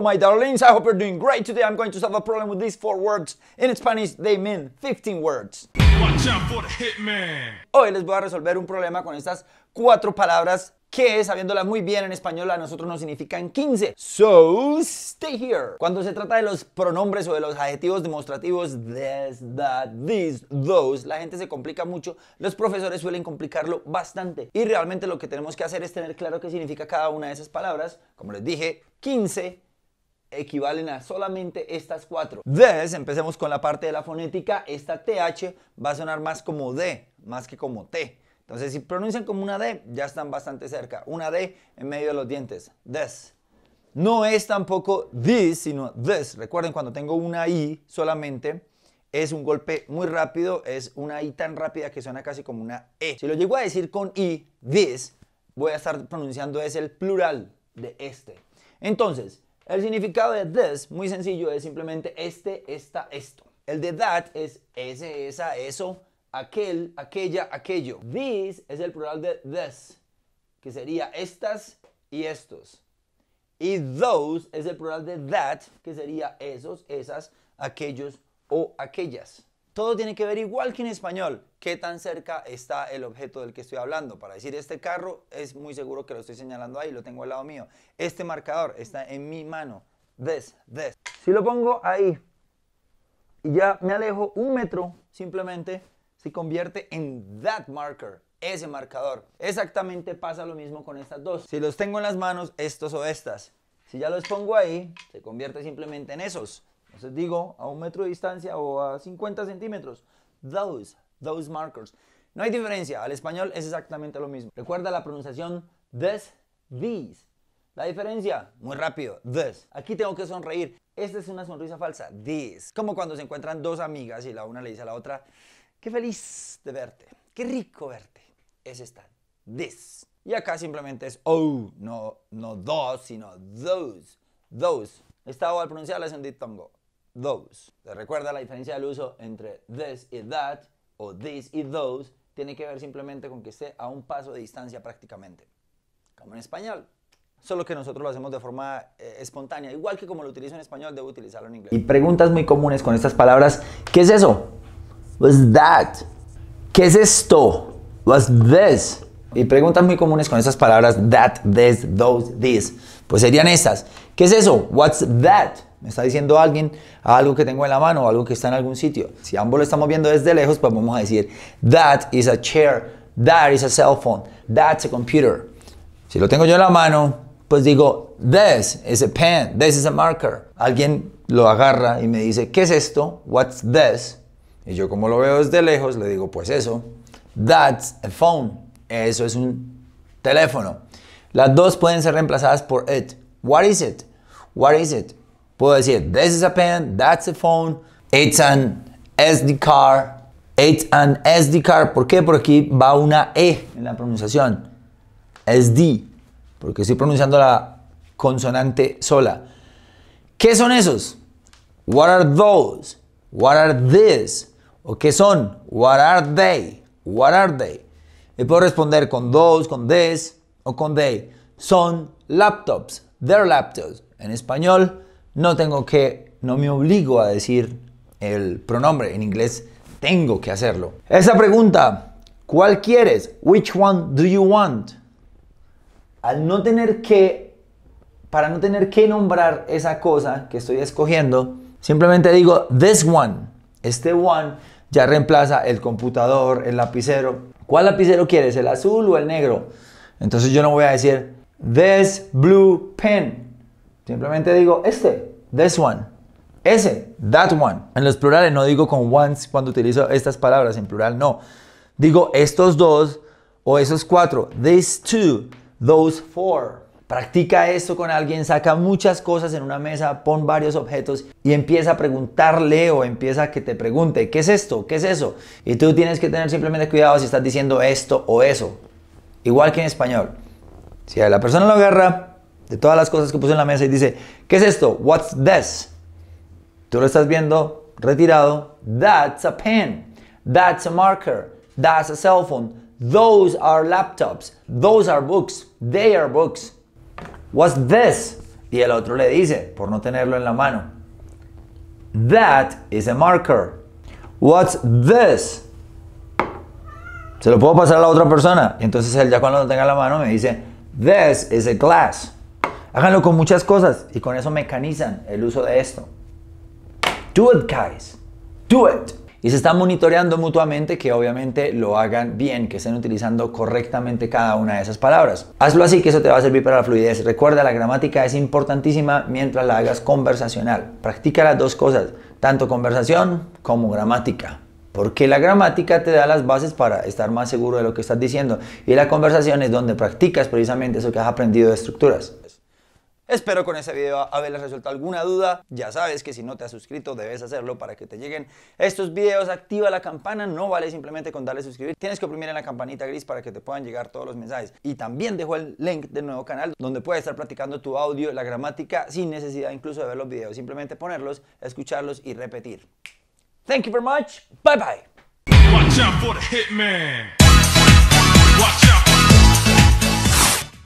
my darlings. I hope you're doing great. Today I'm going to solve a problem with these four words. In Spanish, they mean 15 words. Watch out for the hitman. Hoy les voy a resolver un problema con estas cuatro palabras que, sabiéndolas muy bien en español, a nosotros nos significan 15. So, stay here. Cuando se trata de los pronombres o de los adjetivos demostrativos, this, that, these, those, la gente se complica mucho. Los profesores suelen complicarlo bastante. Y realmente lo que tenemos que hacer es tener claro qué significa cada una de esas palabras. Como les dije, 15 equivalen a solamente estas cuatro. This, empecemos con la parte de la fonética, esta TH va a sonar más como D, más que como T. Entonces, si pronuncian como una D, ya están bastante cerca. Una D en medio de los dientes. This No es tampoco this, sino this. Recuerden, cuando tengo una I solamente, es un golpe muy rápido, es una I tan rápida que suena casi como una E. Si lo llego a decir con I, this, voy a estar pronunciando es el plural de este. Entonces, el significado de this, muy sencillo, es simplemente este, esta, esto. El de that es ese, esa, eso, aquel, aquella, aquello. This es el plural de this, que sería estas y estos. Y those es el plural de that, que sería esos, esas, aquellos o aquellas. Todo tiene que ver igual que en español. ¿Qué tan cerca está el objeto del que estoy hablando? Para decir este carro es muy seguro que lo estoy señalando ahí, lo tengo al lado mío. Este marcador está en mi mano. This, this. Si lo pongo ahí y ya me alejo un metro, simplemente se convierte en that marker, ese marcador. Exactamente pasa lo mismo con estas dos. Si los tengo en las manos, estos o estas. Si ya los pongo ahí, se convierte simplemente en esos. Entonces digo a un metro de distancia o a 50 centímetros, those, those markers. No hay diferencia, al español es exactamente lo mismo. Recuerda la pronunciación this, these. La diferencia, muy rápido, this. Aquí tengo que sonreír. Esta es una sonrisa falsa, this. Como cuando se encuentran dos amigas y la una le dice a la otra, qué feliz de verte, qué rico verte. Es esta, this. Y acá simplemente es oh, no, no dos, sino those, those. Esta al pronunciarla es un ditongo those. Recuerda la diferencia del uso entre this y that o this y those tiene que ver simplemente con que esté a un paso de distancia prácticamente. Como en español. Solo que nosotros lo hacemos de forma eh, espontánea. Igual que como lo utilizo en español, debo utilizarlo en inglés. Y preguntas muy comunes con estas palabras. ¿Qué es eso? What's that? ¿Qué es esto? What's this? Y preguntas muy comunes con esas palabras that, this, those, this. Pues serían estas. ¿Qué es eso? What's that? Me está diciendo alguien algo que tengo en la mano o algo que está en algún sitio. Si ambos lo estamos viendo desde lejos, pues vamos a decir that is a chair, that is a cell phone, that's a computer. Si lo tengo yo en la mano, pues digo this is a pen, this is a marker. Alguien lo agarra y me dice, ¿qué es esto? What's this? Y yo como lo veo desde lejos, le digo, pues eso, that's a phone. Eso es un teléfono. Las dos pueden ser reemplazadas por it. What is it? What is it? Puedo decir, this is a pen, that's a phone, it's an SD card, it's an SD card. ¿Por qué? Porque aquí va una E en la pronunciación. SD, porque estoy pronunciando la consonante sola. ¿Qué son esos? What are those? What are this? ¿O qué son? What are they? What are they? Y puedo responder con dos, con this o con they. Son laptops, their laptops. En español no tengo que, no me obligo a decir el pronombre. En inglés tengo que hacerlo. Esa pregunta, ¿cuál quieres? Which one do you want? Al no tener que, para no tener que nombrar esa cosa que estoy escogiendo, simplemente digo this one. Este one ya reemplaza el computador, el lapicero, ¿Cuál lapicero quieres? ¿El azul o el negro? Entonces yo no voy a decir this blue pen. Simplemente digo este, this one. Ese, that one. En los plurales no digo con ones cuando utilizo estas palabras, en plural no. Digo estos dos o esos cuatro. These two, those four. Practica esto con alguien, saca muchas cosas en una mesa, pon varios objetos y empieza a preguntarle o empieza a que te pregunte, ¿qué es esto? ¿Qué es eso? Y tú tienes que tener simplemente cuidado si estás diciendo esto o eso. Igual que en español. Si la persona lo agarra de todas las cosas que puso en la mesa y dice, ¿qué es esto? What's this? Tú lo estás viendo retirado. That's a pen. That's a marker. That's a cell phone. Those are laptops. Those are books. They are books. What's this? Y el otro le dice, por no tenerlo en la mano, That is a marker. What's this? Se lo puedo pasar a la otra persona. Y entonces él ya cuando lo tenga en la mano me dice, This is a glass. Háganlo con muchas cosas y con eso mecanizan el uso de esto. Do it, guys. Do it y se están monitoreando mutuamente que obviamente lo hagan bien, que estén utilizando correctamente cada una de esas palabras. Hazlo así que eso te va a servir para la fluidez. Recuerda, la gramática es importantísima mientras la hagas conversacional. Practica las dos cosas, tanto conversación como gramática. Porque la gramática te da las bases para estar más seguro de lo que estás diciendo. Y la conversación es donde practicas precisamente eso que has aprendido de estructuras. Espero con este video haberles resuelto alguna duda. Ya sabes que si no te has suscrito debes hacerlo para que te lleguen estos videos. Activa la campana, no vale simplemente con darle suscribir. Tienes que oprimir en la campanita gris para que te puedan llegar todos los mensajes. Y también dejo el link del nuevo canal donde puedes estar practicando tu audio, la gramática, sin necesidad incluso de ver los videos. Simplemente ponerlos, escucharlos y repetir. Thank you very much. Bye bye.